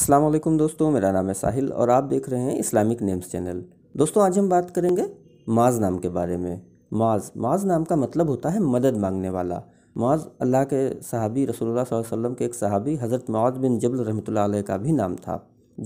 असलम दोस्तों मेरा नाम है साहिल और आप देख रहे हैं इस्लामिक नेम्स चैनल दोस्तों आज हम बात करेंगे माज नाम के बारे में माज माज नाम का मतलब होता है मदद मांगने वाला माज अल्लाह के सहाबी रसोल्ला वसम के एक सहाबी हज़रत माज बिन जबल रहमत का भी नाम था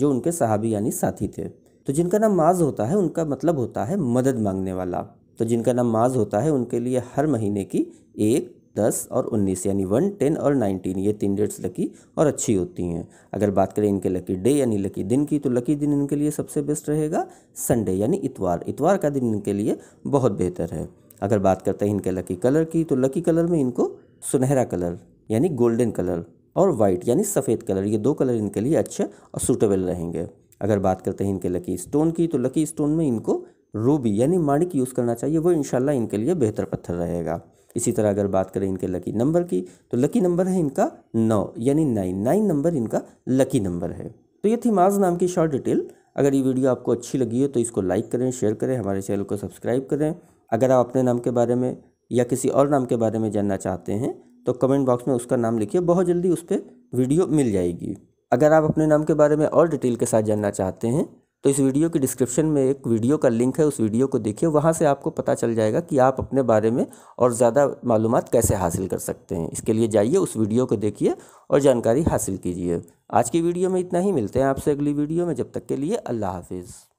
जो उनके सहाबी यानी साथी थे तो जिनका नाम माज होता है उनका मतलब होता है मदद मांगने वाला तो जिनका नाम माज होता है उनके लिए हर महीने की एक दस और उन्नीस यानी वन टेन और नाइनटीन ये तीन डेट्स लकी और अच्छी होती हैं अगर बात करें इनके लकी डे यानी लकी दिन की तो लकी दिन इनके लिए सबसे बेस्ट रहेगा संडे यानी इतवार इतवार का दिन इनके लिए बहुत बेहतर है अगर बात करते हैं इनके लकी कलर की तो लकी कलर में इनको सुनहरा कलर यानी गोल्डन कलर और वाइट यानी सफ़ेद कलर ये दो कलर इनके लिए अच्छे और सूटेबल रहेंगे अगर बात करते हैं इनके लकी स्टोन की तो लकी स्टोन में इनको रूबी यानी माणिक यूज़ करना चाहिए वो इनशाला इनके लिए बेहतर पत्थर रहेगा इसी तरह अगर बात करें इनके लकी नंबर की तो लकी नंबर है इनका नौ यानी नाइन नाइन नंबर इनका लकी नंबर है तो ये थी माज नाम की शॉर्ट डिटेल अगर ये वीडियो आपको अच्छी लगी हो तो इसको लाइक करें शेयर करें हमारे चैनल को सब्सक्राइब करें अगर आप अपने नाम के बारे में या किसी और नाम के बारे में जानना चाहते हैं तो कमेंट बॉक्स में उसका नाम लिखिए बहुत जल्दी उस पर वीडियो मिल जाएगी अगर आप अपने नाम के बारे में और डिटेल के साथ जानना चाहते हैं तो इस वीडियो की डिस्क्रिप्शन में एक वीडियो का लिंक है उस वीडियो को देखिए वहाँ से आपको पता चल जाएगा कि आप अपने बारे में और ज़्यादा मालूम कैसे हासिल कर सकते हैं इसके लिए जाइए उस वीडियो को देखिए और जानकारी हासिल कीजिए आज की वीडियो में इतना ही मिलते हैं आपसे अगली वीडियो में जब तक के लिए अल्लाह हाफिज़